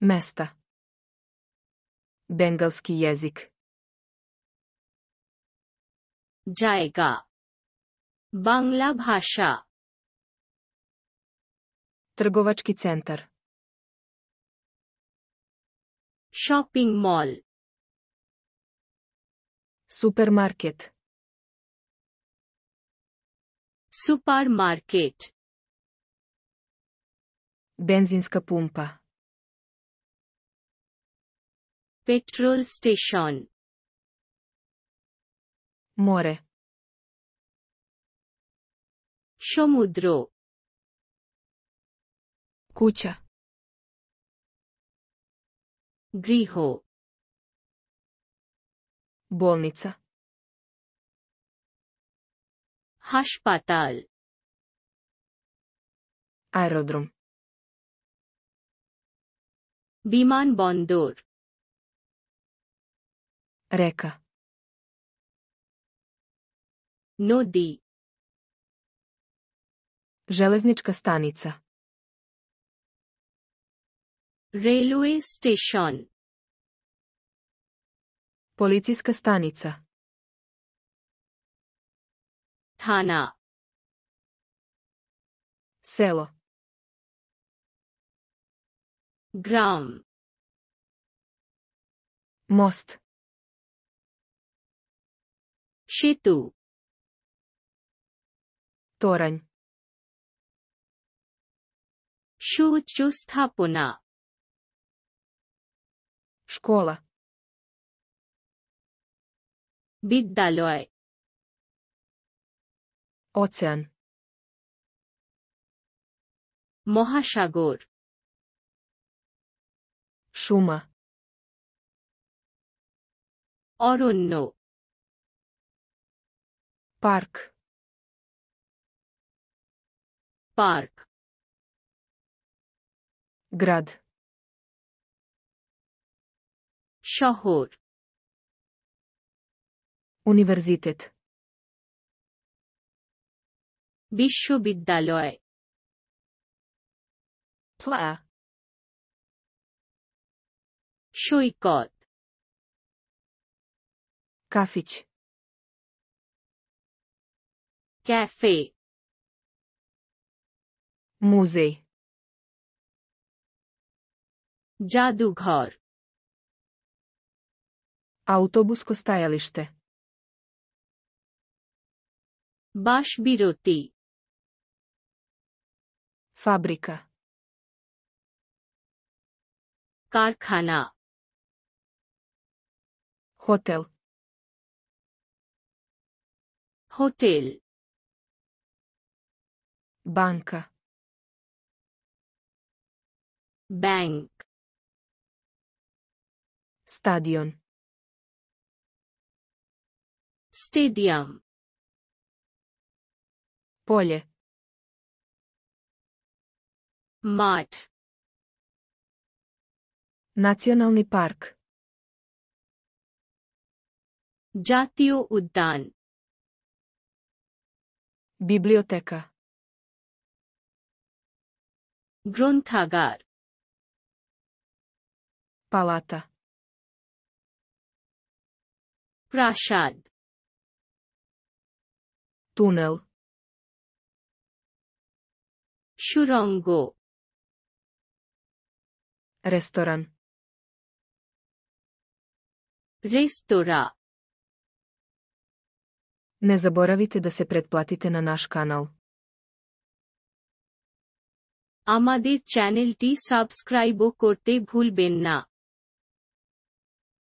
Mesta Bengalski jezik Jai ga Bangla bhasa Trgovački centar Shopping mall Supermarket Supermarket Benzinska pumpa petrol station море সমুদ্র কুচা গৃহ больница হাসপাতাল аэродром বিমানবন্দর Reka. Nudi. Železnička stanica. Railway station. Policijska stanica. Thana. Selo. Gram. Most. Щиту. Торань. সৌচ স্থাপনা школа বিদ্যালয় ocean মহাসাগর шума অরণ্য Park. Park. Grad. Shahur. Universitet. Bishu Biddaloi. Pla. Shui Kafiq. Кафе. Музей. Джадугор. Autobusko stajalište. Baš biroti. Fabrika. কারখানা hotel hotel Banka. Bank. Stadion. Stadium. Polje. Mart. Nacionalni park. Jatio Uddan. Biblioteka. Gronthagar. Palata. Prašad. Tunel. Šurongo. Restoran. Restora. Ne zaboravite da se pretplatite na naš kanal. আমাদের চ্যানেলটি সাবস্ক্রাইবও করতে ভুলবেন না